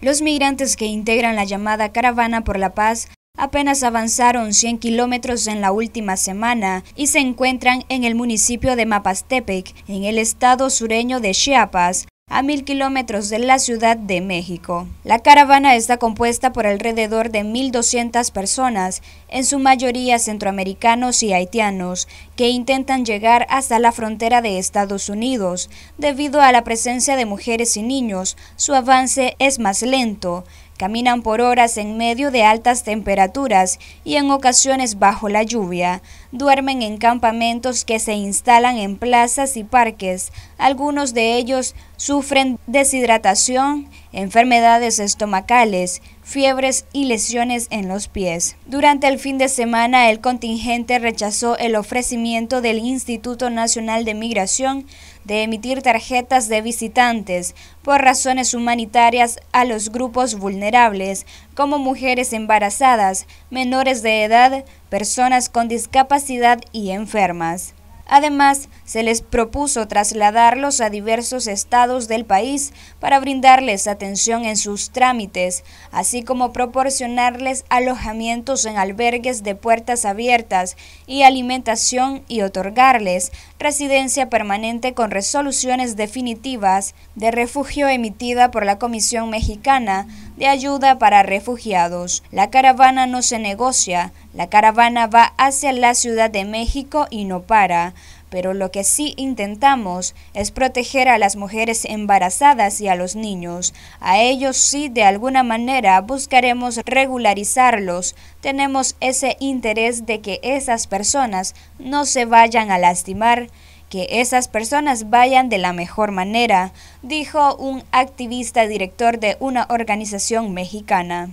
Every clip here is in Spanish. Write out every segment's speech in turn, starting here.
Los migrantes que integran la llamada Caravana por la Paz apenas avanzaron 100 kilómetros en la última semana y se encuentran en el municipio de Mapastepec, en el estado sureño de Chiapas, a mil kilómetros de la Ciudad de México. La caravana está compuesta por alrededor de 1.200 personas, en su mayoría centroamericanos y haitianos, que intentan llegar hasta la frontera de Estados Unidos. Debido a la presencia de mujeres y niños, su avance es más lento. Caminan por horas en medio de altas temperaturas y en ocasiones bajo la lluvia duermen en campamentos que se instalan en plazas y parques. Algunos de ellos sufren deshidratación, enfermedades estomacales, fiebres y lesiones en los pies. Durante el fin de semana, el contingente rechazó el ofrecimiento del Instituto Nacional de Migración de emitir tarjetas de visitantes por razones humanitarias a los grupos vulnerables, como mujeres embarazadas, menores de edad, personas con discapacidad y enfermas. Además, se les propuso trasladarlos a diversos estados del país para brindarles atención en sus trámites, así como proporcionarles alojamientos en albergues de puertas abiertas y alimentación y otorgarles residencia permanente con resoluciones definitivas de refugio emitida por la Comisión Mexicana de ayuda para refugiados. La caravana no se negocia, la caravana va hacia la Ciudad de México y no para pero lo que sí intentamos es proteger a las mujeres embarazadas y a los niños. A ellos sí de alguna manera buscaremos regularizarlos. Tenemos ese interés de que esas personas no se vayan a lastimar que esas personas vayan de la mejor manera, dijo un activista director de una organización mexicana.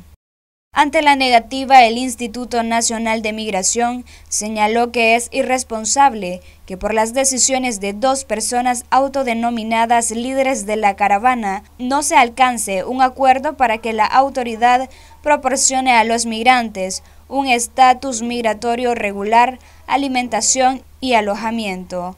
Ante la negativa, el Instituto Nacional de Migración señaló que es irresponsable que por las decisiones de dos personas autodenominadas líderes de la caravana no se alcance un acuerdo para que la autoridad proporcione a los migrantes un estatus migratorio regular, alimentación y alojamiento.